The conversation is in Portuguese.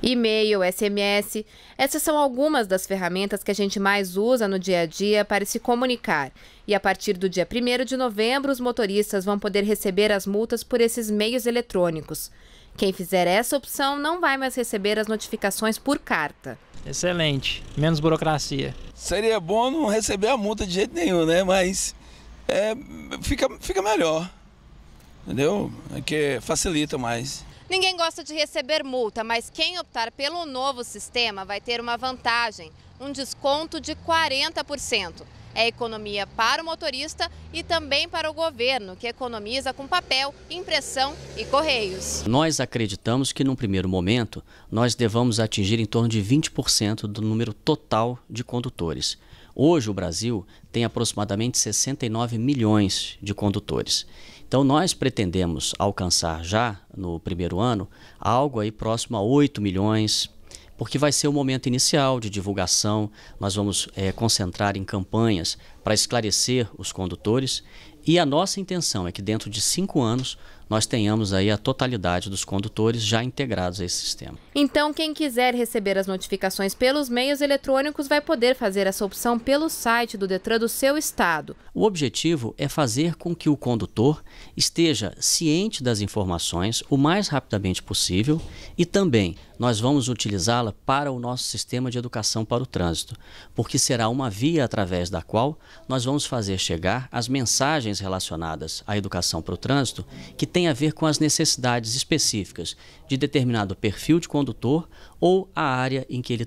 E-mail, SMS, essas são algumas das ferramentas que a gente mais usa no dia a dia para se comunicar. E a partir do dia 1 de novembro, os motoristas vão poder receber as multas por esses meios eletrônicos. Quem fizer essa opção não vai mais receber as notificações por carta. Excelente, menos burocracia. Seria bom não receber a multa de jeito nenhum, né? Mas é, fica, fica melhor, entendeu? É que facilita mais. Ninguém gosta de receber multa, mas quem optar pelo novo sistema vai ter uma vantagem, um desconto de 40%. É economia para o motorista e também para o governo, que economiza com papel, impressão e correios. Nós acreditamos que, num primeiro momento, nós devamos atingir em torno de 20% do número total de condutores. Hoje, o Brasil tem aproximadamente 69 milhões de condutores. Então, nós pretendemos alcançar já no primeiro ano algo aí próximo a 8 milhões, porque vai ser o momento inicial de divulgação. Nós vamos é, concentrar em campanhas para esclarecer os condutores e a nossa intenção é que dentro de cinco anos nós tenhamos aí a totalidade dos condutores já integrados a esse sistema. Então, quem quiser receber as notificações pelos meios eletrônicos vai poder fazer essa opção pelo site do Detran do seu estado. O objetivo é fazer com que o condutor esteja ciente das informações o mais rapidamente possível e também nós vamos utilizá-la para o nosso sistema de educação para o trânsito, porque será uma via através da qual nós vamos fazer chegar as mensagens questões relacionadas à educação para o trânsito que tem a ver com as necessidades específicas de determinado perfil de condutor ou a área em que ele